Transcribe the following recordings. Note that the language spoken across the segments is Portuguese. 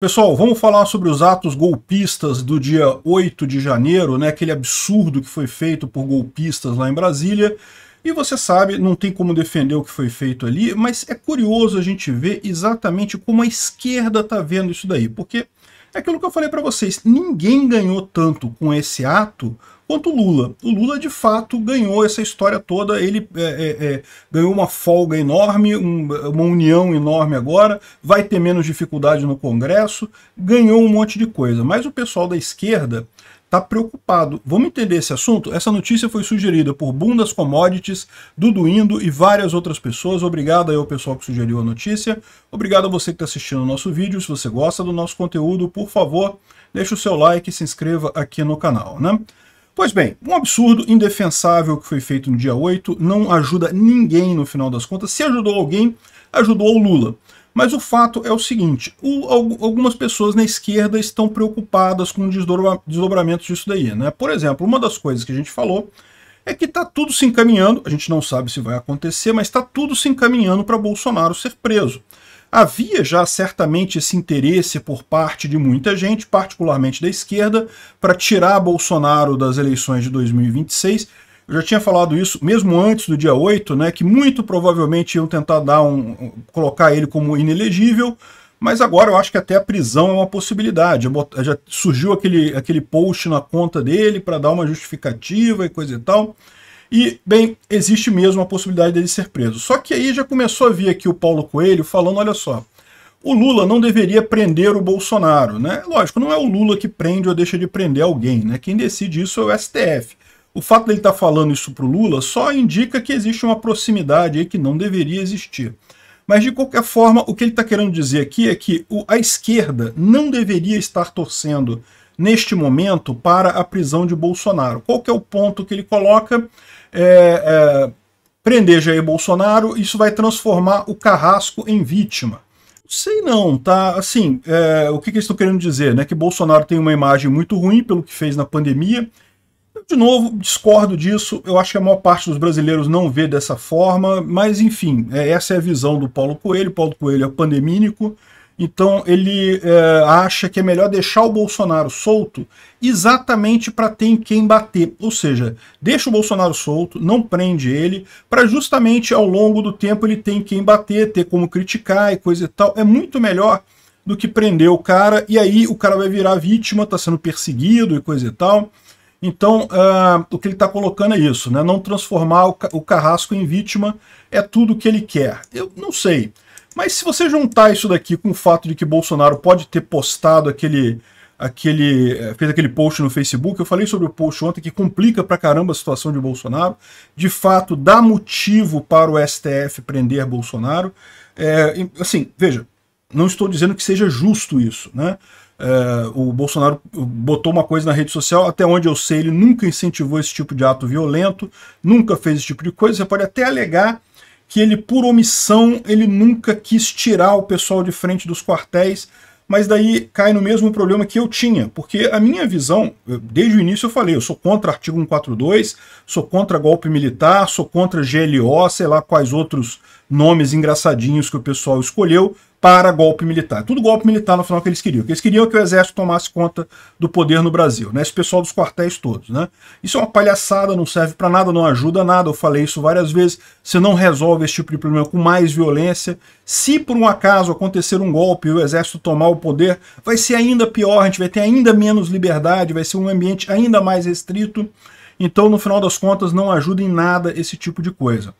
Pessoal, vamos falar sobre os atos golpistas do dia 8 de janeiro, né? aquele absurdo que foi feito por golpistas lá em Brasília. E você sabe, não tem como defender o que foi feito ali, mas é curioso a gente ver exatamente como a esquerda está vendo isso daí, porque é aquilo que eu falei para vocês, ninguém ganhou tanto com esse ato quanto Lula. O Lula, de fato, ganhou essa história toda, ele é, é, é, ganhou uma folga enorme, um, uma união enorme agora, vai ter menos dificuldade no Congresso, ganhou um monte de coisa. Mas o pessoal da esquerda está preocupado. Vamos entender esse assunto? Essa notícia foi sugerida por Bundas Commodities, Duduindo e várias outras pessoas. Obrigado aí ao pessoal que sugeriu a notícia. Obrigado a você que está assistindo o nosso vídeo. Se você gosta do nosso conteúdo, por favor, deixe o seu like e se inscreva aqui no canal. Né? Pois bem, um absurdo indefensável que foi feito no dia 8 não ajuda ninguém no final das contas. Se ajudou alguém, ajudou o Lula. Mas o fato é o seguinte, o, algumas pessoas na esquerda estão preocupadas com desdobramentos disso daí. Né? Por exemplo, uma das coisas que a gente falou é que está tudo se encaminhando, a gente não sabe se vai acontecer, mas está tudo se encaminhando para Bolsonaro ser preso havia já certamente esse interesse por parte de muita gente, particularmente da esquerda, para tirar Bolsonaro das eleições de 2026. Eu já tinha falado isso mesmo antes do dia 8, né, que muito provavelmente iam tentar dar um, colocar ele como inelegível, mas agora eu acho que até a prisão é uma possibilidade. Já surgiu aquele, aquele post na conta dele para dar uma justificativa e coisa e tal. E, bem, existe mesmo a possibilidade dele ser preso. Só que aí já começou a vir aqui o Paulo Coelho falando, olha só, o Lula não deveria prender o Bolsonaro, né? Lógico, não é o Lula que prende ou deixa de prender alguém, né? Quem decide isso é o STF. O fato dele estar tá falando isso para o Lula só indica que existe uma proximidade aí que não deveria existir. Mas, de qualquer forma, o que ele está querendo dizer aqui é que a esquerda não deveria estar torcendo, neste momento, para a prisão de Bolsonaro. Qual que é o ponto que ele coloca? é, é, prender Jair Bolsonaro, isso vai transformar o Carrasco em vítima. Sei não, tá? Assim, é, o que, que eles estão querendo dizer? Né? Que Bolsonaro tem uma imagem muito ruim pelo que fez na pandemia. de novo, discordo disso. Eu acho que a maior parte dos brasileiros não vê dessa forma, mas enfim, é, essa é a visão do Paulo Coelho. Paulo Coelho é pandemínico. Então ele é, acha que é melhor deixar o Bolsonaro solto exatamente para ter em quem bater. Ou seja, deixa o Bolsonaro solto, não prende ele, para justamente ao longo do tempo ele ter em quem bater, ter como criticar e coisa e tal. É muito melhor do que prender o cara e aí o cara vai virar vítima, está sendo perseguido e coisa e tal. Então, uh, o que ele está colocando é isso, né? Não transformar o, o Carrasco em vítima é tudo o que ele quer. Eu não sei. Mas se você juntar isso daqui com o fato de que Bolsonaro pode ter postado aquele. aquele eh, fez aquele post no Facebook, eu falei sobre o post ontem que complica pra caramba a situação de Bolsonaro. De fato, dá motivo para o STF prender Bolsonaro. É, assim, veja, não estou dizendo que seja justo isso, né? É, o Bolsonaro botou uma coisa na rede social, até onde eu sei, ele nunca incentivou esse tipo de ato violento, nunca fez esse tipo de coisa. Você pode até alegar que ele, por omissão, ele nunca quis tirar o pessoal de frente dos quartéis, mas daí cai no mesmo problema que eu tinha, porque a minha visão, desde o início eu falei, eu sou contra artigo 142, sou contra golpe militar, sou contra GLO, sei lá quais outros nomes engraçadinhos que o pessoal escolheu, para golpe militar. Tudo golpe militar no final que eles queriam. Que eles queriam é que o exército tomasse conta do poder no Brasil, né? Esse pessoal dos quartéis todos, né? Isso é uma palhaçada, não serve para nada, não ajuda nada. Eu falei isso várias vezes. Você não resolve esse tipo de problema com mais violência. Se por um acaso acontecer um golpe e o exército tomar o poder, vai ser ainda pior, a gente vai ter ainda menos liberdade, vai ser um ambiente ainda mais restrito. Então, no final das contas, não ajuda em nada esse tipo de coisa.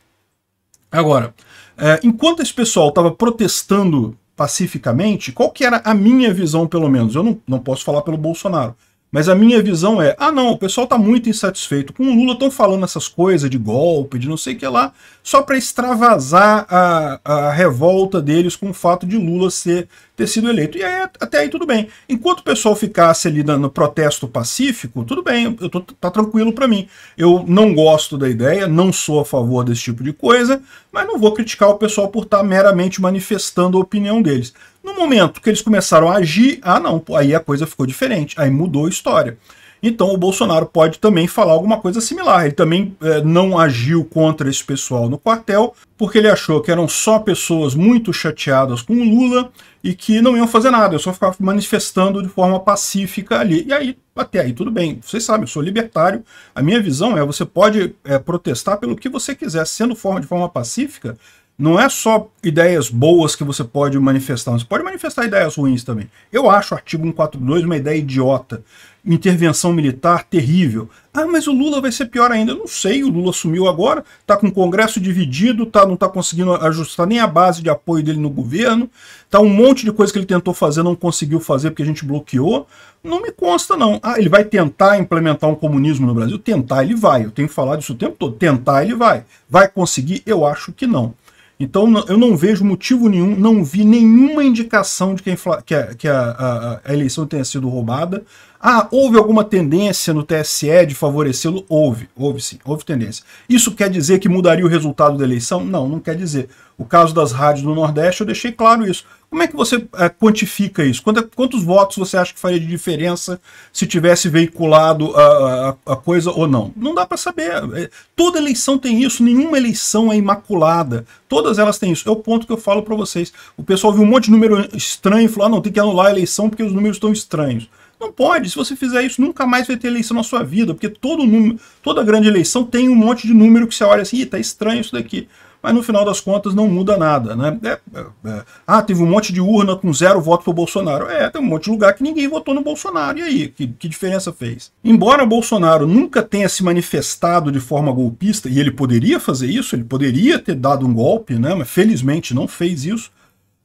Agora, é, enquanto esse pessoal estava protestando pacificamente, qual que era a minha visão, pelo menos? Eu não, não posso falar pelo Bolsonaro, mas a minha visão é, ah não, o pessoal está muito insatisfeito com o Lula, estão falando essas coisas de golpe, de não sei o que lá, só para extravasar a, a revolta deles com o fato de Lula ser, ter sido eleito. E aí, até aí tudo bem. Enquanto o pessoal ficasse ali no protesto pacífico, tudo bem, eu tô, tá tranquilo para mim. Eu não gosto da ideia, não sou a favor desse tipo de coisa, mas não vou criticar o pessoal por estar tá meramente manifestando a opinião deles. No momento que eles começaram a agir, ah não, aí a coisa ficou diferente, aí mudou a história. Então o Bolsonaro pode também falar alguma coisa similar. Ele também eh, não agiu contra esse pessoal no quartel, porque ele achou que eram só pessoas muito chateadas com o Lula e que não iam fazer nada, eu só ficava manifestando de forma pacífica ali. E aí, até aí, tudo bem. Vocês sabem, eu sou libertário. A minha visão é você pode eh, protestar pelo que você quiser, sendo forma, de forma pacífica, não é só ideias boas que você pode manifestar, você pode manifestar ideias ruins também. Eu acho o artigo 142 uma ideia idiota, intervenção militar terrível. Ah, mas o Lula vai ser pior ainda. Eu não sei, o Lula sumiu agora, está com o Congresso dividido, tá, não está conseguindo ajustar nem a base de apoio dele no governo, tá um monte de coisa que ele tentou fazer, não conseguiu fazer porque a gente bloqueou. Não me consta, não. Ah, ele vai tentar implementar um comunismo no Brasil? Tentar ele vai, eu tenho falado isso o tempo todo. Tentar ele vai. Vai conseguir? Eu acho que não. Então eu não vejo motivo nenhum, não vi nenhuma indicação de que a, que a, que a, a eleição tenha sido roubada. Ah, houve alguma tendência no TSE de favorecê-lo? Houve, houve sim, houve tendência. Isso quer dizer que mudaria o resultado da eleição? Não, não quer dizer. O caso das rádios do Nordeste, eu deixei claro isso. Como é que você é, quantifica isso? Quanto, quantos votos você acha que faria de diferença se tivesse veiculado a, a, a coisa ou não? Não dá para saber. É, toda eleição tem isso, nenhuma eleição é imaculada. Todas elas têm isso. É o ponto que eu falo para vocês. O pessoal viu um monte de número estranho e falou: ah, não, tem que anular a eleição porque os números estão estranhos. Não pode. Se você fizer isso, nunca mais vai ter eleição na sua vida, porque todo número, toda grande eleição tem um monte de número que você olha assim, tá estranho isso daqui mas no final das contas não muda nada. Né? É, é, é. ah, teve um monte de urna com zero voto para Bolsonaro. É, tem um monte de lugar que ninguém votou no Bolsonaro. E aí, que, que diferença fez? Embora Bolsonaro nunca tenha se manifestado de forma golpista, e ele poderia fazer isso, ele poderia ter dado um golpe, né? mas felizmente não fez isso,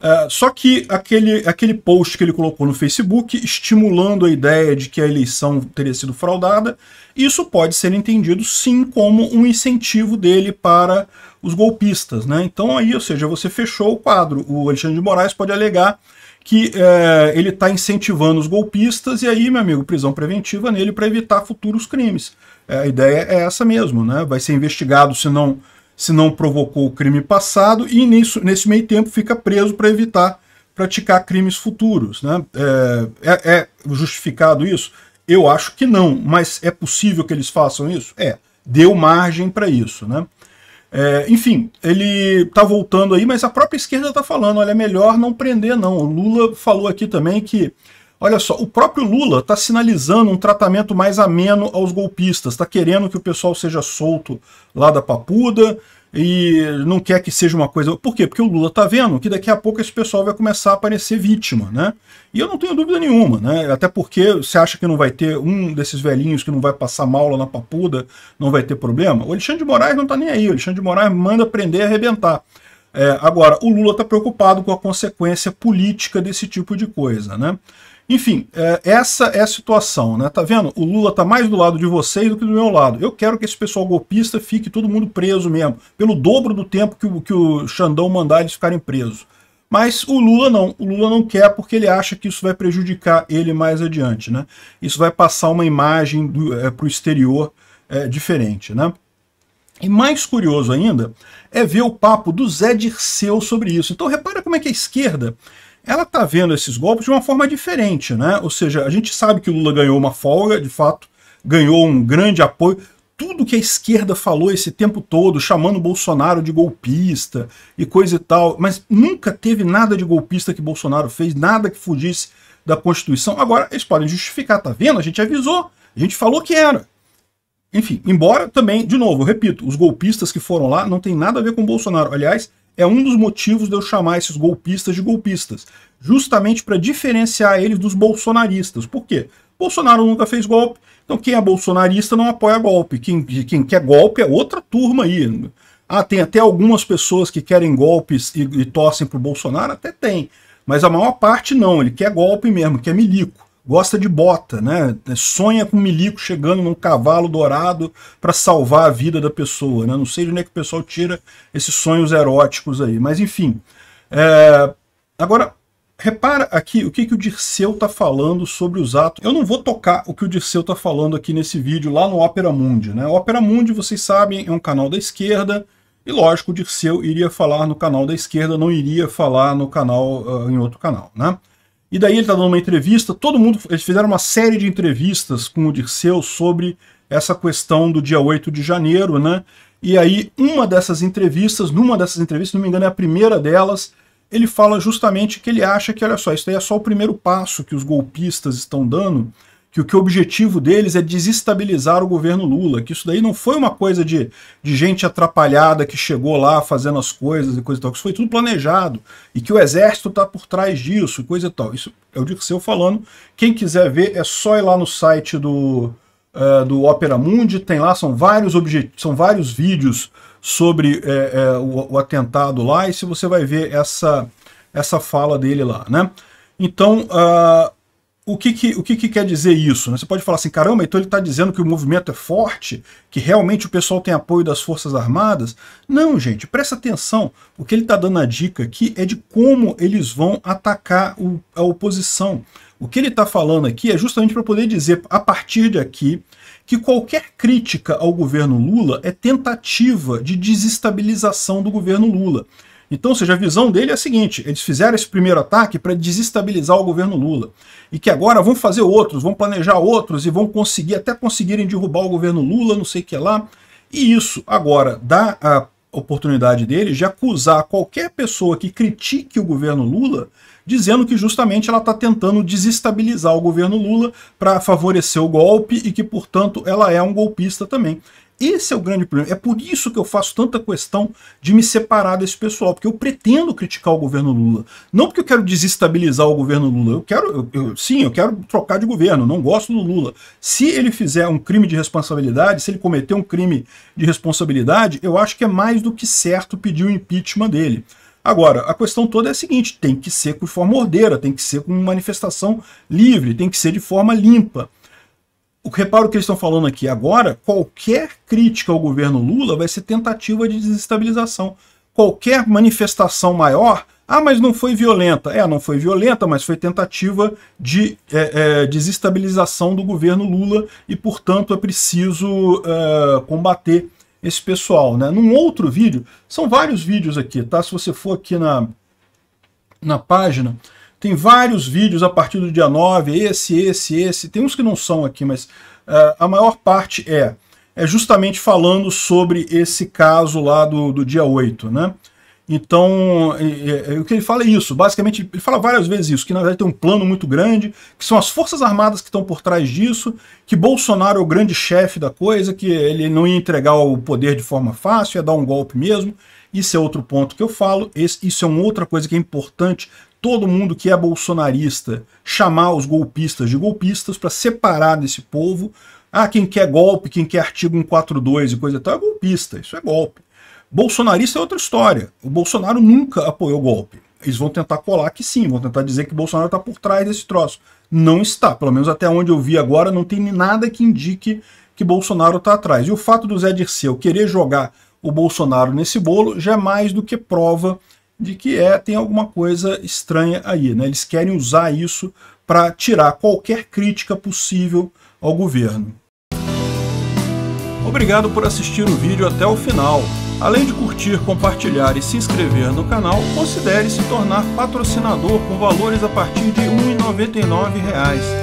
Uh, só que aquele, aquele post que ele colocou no Facebook, estimulando a ideia de que a eleição teria sido fraudada, isso pode ser entendido sim como um incentivo dele para os golpistas. Né? Então aí, ou seja, você fechou o quadro. O Alexandre de Moraes pode alegar que é, ele está incentivando os golpistas e aí, meu amigo, prisão preventiva nele para evitar futuros crimes. É, a ideia é essa mesmo, né? Vai ser investigado se não se não provocou o crime passado e nisso, nesse meio tempo fica preso para evitar praticar crimes futuros. Né? É, é, é, justificado isso? Eu acho que não, mas é possível que eles façam isso? É, deu margem para isso. Né? É, enfim, ele está voltando aí, mas a própria esquerda está falando, olha, é melhor não prender não. O Lula falou aqui também que Olha só, o próprio Lula está sinalizando um tratamento mais ameno aos golpistas, está querendo que o pessoal seja solto lá da papuda e não quer que seja uma coisa. Por quê? Porque o Lula está vendo que daqui a pouco esse pessoal vai começar a aparecer vítima, né? E eu não tenho dúvida nenhuma, né? Até porque você acha que não vai ter um desses velhinhos que não vai passar mal lá na papuda, não vai ter problema? O Alexandre de Moraes não está nem aí, o Alexandre de Moraes manda prender e arrebentar. É, agora, o Lula está preocupado com a consequência política desse tipo de coisa, né? Enfim, é, essa é a situação, né? Tá vendo? O Lula tá mais do lado de vocês do que do meu lado. Eu quero que esse pessoal golpista fique todo mundo preso mesmo, pelo dobro do tempo que o, que o Xandão mandar eles ficarem presos. Mas o Lula não. O Lula não quer porque ele acha que isso vai prejudicar ele mais adiante, né? Isso vai passar uma imagem do, é, pro exterior é, diferente, né? E mais curioso ainda é ver o papo do Zé Dirceu sobre isso. Então repara como é que a esquerda ela está vendo esses golpes de uma forma diferente, né? Ou seja, a gente sabe que o Lula ganhou uma folga, de fato, ganhou um grande apoio. Tudo que a esquerda falou esse tempo todo, chamando Bolsonaro de golpista e coisa e tal, mas nunca teve nada de golpista que Bolsonaro fez, nada que fugisse da Constituição. Agora, eles podem justificar, tá vendo? A gente avisou, a gente falou que era. Enfim, embora também, de novo, eu repito, os golpistas que foram lá não tem nada a ver com Bolsonaro. Aliás, é um dos motivos de eu chamar esses golpistas de golpistas, justamente para diferenciar eles dos bolsonaristas. Por quê? Bolsonaro nunca fez golpe, então quem é bolsonarista não apoia golpe. Quem, quem quer golpe é outra turma aí. Ah, tem até algumas pessoas que querem golpes e, e torcem para o Bolsonaro, até tem. Mas a maior parte não, ele quer golpe mesmo, quer milico gosta de bota, né? É, sonha com milico chegando num cavalo dourado para salvar a vida da pessoa, né? Não sei de onde é que o pessoal tira esses sonhos eróticos aí, mas enfim. É... Agora, repara aqui o que, que o Dirceu tá falando sobre os atos. Eu não vou tocar o que o Dirceu tá falando aqui nesse vídeo lá no Opera Mundi, né? Opera Mundi, vocês sabem, é um canal da esquerda, e lógico, o Dirceu iria falar no canal da esquerda, não iria falar no canal uh, em outro canal, né? E daí ele está dando uma entrevista, todo mundo, eles fizeram uma série de entrevistas com o Dirceu sobre essa questão do dia 8 de janeiro, né? E aí, uma dessas entrevistas, numa dessas entrevistas, não me engano, é a primeira delas, ele fala justamente que ele acha que, olha só, isso daí é só o primeiro passo que os golpistas estão dando que o que o objetivo deles é desestabilizar o governo Lula, que isso daí não foi uma coisa de, de gente atrapalhada que chegou lá fazendo as coisas e coisa e tal, que isso foi tudo planejado, e que o exército está por trás disso e coisa e tal. Isso é o Dirceu falando. Quem quiser ver, é só ir lá no site do, uh, do Opera Mundi, tem lá, são vários, são vários vídeos sobre é, é, o, o atentado lá, e se você vai ver essa, essa fala dele lá, né? Então, uh, o que, que o que, que, quer dizer isso? Né? Você pode falar assim, caramba, então ele está dizendo que o movimento é forte, que realmente o pessoal tem apoio das Forças Armadas? Não, gente, presta atenção. O que ele está dando a dica aqui é de como eles vão atacar o, a oposição. O que ele está falando aqui é justamente para poder dizer, a partir daqui, que qualquer crítica ao governo Lula é tentativa de desestabilização do governo Lula. Então, ou seja, a visão dele é a seguinte: eles fizeram esse primeiro ataque para desestabilizar o governo Lula. E que agora vão fazer outros, vão planejar outros e vão conseguir, até conseguirem derrubar o governo Lula, não sei o que lá. E isso agora dá a oportunidade dele de acusar qualquer pessoa que critique o governo Lula, dizendo que justamente ela está tentando desestabilizar o governo Lula para favorecer o golpe e que, portanto, ela é um golpista também. Esse é o grande problema. É por isso que eu faço tanta questão de me separar desse pessoal, porque eu pretendo criticar o governo Lula. Não porque eu quero desestabilizar o governo Lula. Eu quero, eu, eu, sim, eu quero trocar de governo. Não gosto do Lula. Se ele fizer um crime de responsabilidade, se ele cometer um crime de responsabilidade, eu acho que é mais do que certo pedir o impeachment dele. Agora, a questão toda é a seguinte: tem que ser com forma ordeira, tem que ser com manifestação livre, tem que ser de forma limpa reparo que eles estão falando aqui agora, qualquer crítica ao governo Lula vai ser tentativa de desestabilização. Qualquer manifestação maior, ah, mas não foi violenta. É, não foi violenta, mas foi tentativa de é, é, desestabilização do governo Lula e, portanto, é preciso é, combater esse pessoal. Né? Num outro vídeo, são vários vídeos aqui, tá? Se você for aqui na, na página, tem vários vídeos a partir do dia 9, esse, esse, esse. Tem uns que não são aqui, mas uh, a maior parte é, é justamente falando sobre esse caso lá do, do dia 8, né? Então, é, é, o que ele fala é isso. Basicamente, ele fala várias vezes isso, que na verdade tem um plano muito grande, que são as Forças Armadas que estão por trás disso, que Bolsonaro é o grande chefe da coisa, que ele não ia entregar o poder de forma fácil, ia dar um golpe mesmo. Isso é outro ponto que eu falo. Esse, isso é uma outra coisa que é importante todo mundo que é bolsonarista chamar os golpistas de golpistas para separar desse povo. Ah, quem quer golpe, quem quer artigo 142 e coisa e tal, é golpista, isso é golpe. Bolsonarista é outra história. O Bolsonaro nunca apoiou golpe. Eles vão tentar colar que sim, vão tentar dizer que Bolsonaro está por trás desse troço. Não está, pelo menos até onde eu vi agora, não tem nada que indique que Bolsonaro está atrás. E o fato do Zé Dirceu querer jogar o Bolsonaro nesse bolo já é mais do que prova de que é tem alguma coisa estranha aí. Né? Eles querem usar isso para tirar qualquer crítica possível ao governo. Obrigado por assistir o vídeo até o final. Além de curtir, compartilhar e se inscrever no canal, considere se tornar patrocinador com valores a partir de R$ 1,99